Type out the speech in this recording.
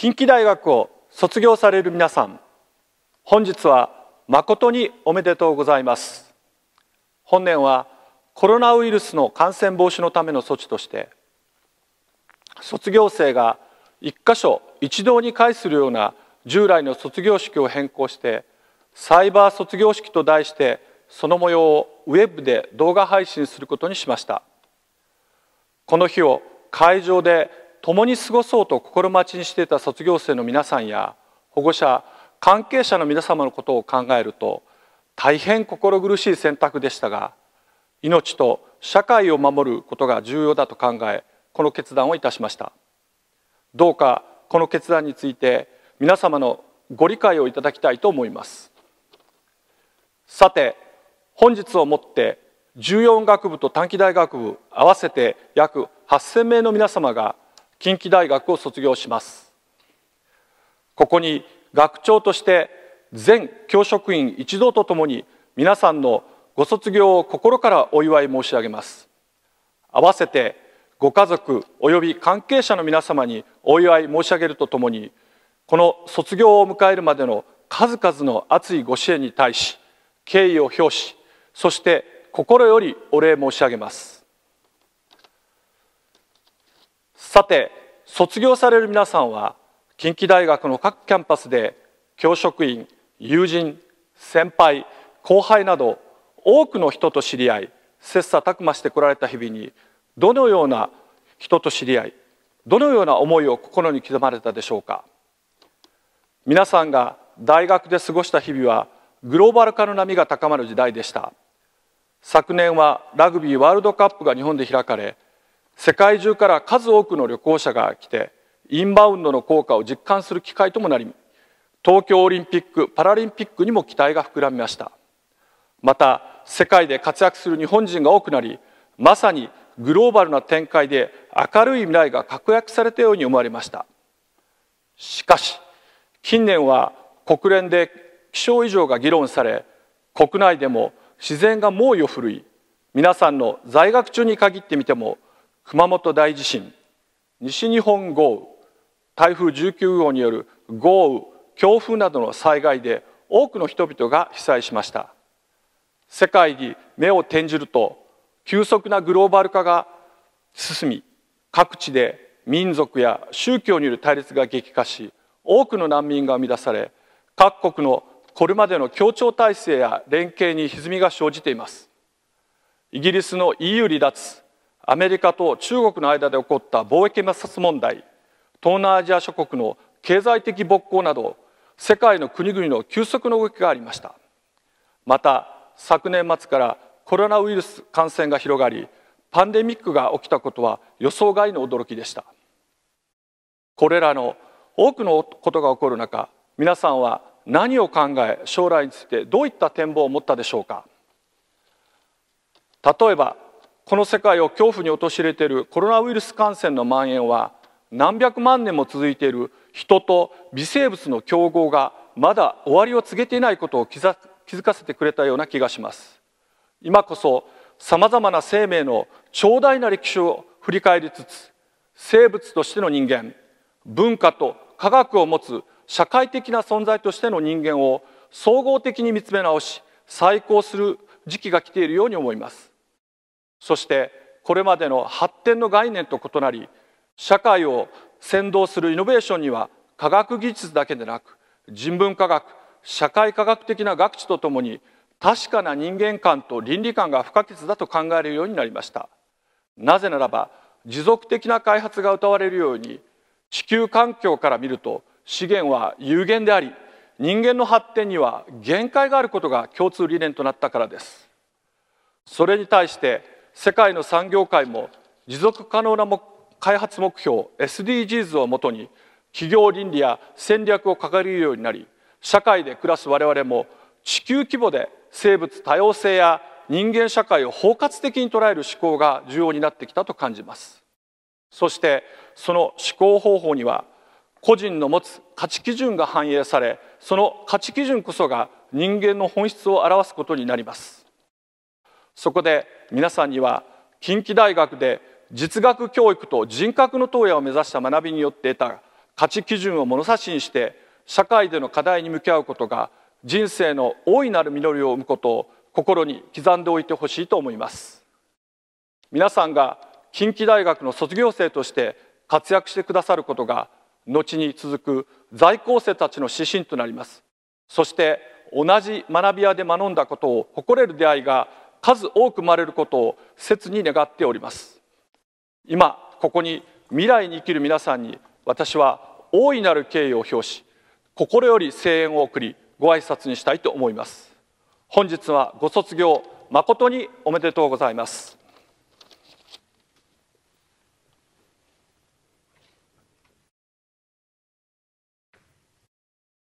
近畿大学を卒業される皆さん本日は誠におめでとうございます本年はコロナウイルスの感染防止のための措置として卒業生が1箇所一堂に会するような従来の卒業式を変更してサイバー卒業式と題してその模様をウェブで動画配信することにしましたこの日を会場で共に過ごそうと心待ちにしていた卒業生の皆さんや保護者関係者の皆様のことを考えると大変心苦しい選択でしたが命と社会を守ることが重要だと考えこの決断をいたしましたどうかこの決断について皆様のご理解をいただきたいと思いますさて本日をもって14学部と短期大学部合わせて約8,000名の皆様が近畿大学を卒業しますここに学長として全教職員一同とともに皆さんのご卒業を心からお祝い申し上げます合わせてご家族及び関係者の皆様にお祝い申し上げるとともにこの卒業を迎えるまでの数々の熱いご支援に対し敬意を表しそして心よりお礼申し上げますさて卒業される皆さんは近畿大学の各キャンパスで教職員友人先輩後輩など多くの人と知り合い切磋琢磨してこられた日々にどのような人と知り合いどのような思いを心に刻まれたでしょうか皆さんが大学で過ごした日々はグローバル化の波が高まる時代でした昨年はラグビーワールドカップが日本で開かれ世界中から数多くの旅行者が来てインバウンドの効果を実感する機会ともなり東京オリンピック・パラリンピックにも期待が膨らみましたまた世界で活躍する日本人が多くなりまさにグローバルな展開で明るい未来が確約されたように思われましたしかし近年は国連で気象異常が議論され国内でも自然が猛威を振るい皆さんの在学中に限ってみても熊本大地震西日本豪雨台風19号による豪雨強風などの災害で多くの人々が被災しました世界に目を転じると急速なグローバル化が進み各地で民族や宗教による対立が激化し多くの難民が生み出され各国のこれまでの協調体制や連携に歪みが生じていますイギリスの EU 離脱アメリカと中国の間で起こった貿易摩擦問題東南アジア諸国の経済的勃興など世界の国々の急速の動きがありましたまた昨年末からコロナウイルス感染が広がりパンデミックが起きたことは予想外の驚きでしたこれらの多くのことが起こる中皆さんは何を考え将来についてどういった展望を持ったでしょうか例えばこの世界を恐怖に陥れているコロナウイルス感染の蔓延は何百万年も続いている人と微生物の競合がまだ終わりを告げていないことを気づかせてくれたような気がします今こそさまざまな生命の長大な歴史を振り返りつつ生物としての人間文化と科学を持つ社会的な存在としての人間を総合的に見つめ直し再考する時期が来ているように思いますそしてこれまでの発展の概念と異なり社会を先導するイノベーションには科学技術だけでなく人文科学社会科学的な学知とともに確かな人間観と倫理観が不可欠だと考えるようになりましたなぜならば持続的な開発が謳われるように地球環境から見ると資源は有限であり人間の発展には限界があることが共通理念となったからですそれに対して世界の産業界も持続可能な開発目標 SDGs をもとに企業倫理や戦略を掲げるようになり社会で暮らす我々も地球規模で生物多様性や人間社会を包括的に捉える思考が重要になってきたと感じますそしてその思考方法には個人の持つ価値基準が反映されその価値基準こそが人間の本質を表すことになりますそこで皆さんには近畿大学で実学教育と人格の投影を目指した学びによって得た価値基準を物差しにして社会での課題に向き合うことが人生の大いなる実りを生むことを心に刻んでおいてほしいと思います皆さんが近畿大学の卒業生として活躍してくださることが後に続く在校生たちの指針となりますそして同じ学び屋で学んだことを誇れる出会いが数多く生まれることを切に願っております今ここに未来に生きる皆さんに私は大いなる敬意を表し心より声援を送りご挨拶にしたいと思います本日はご卒業誠におめでとうございます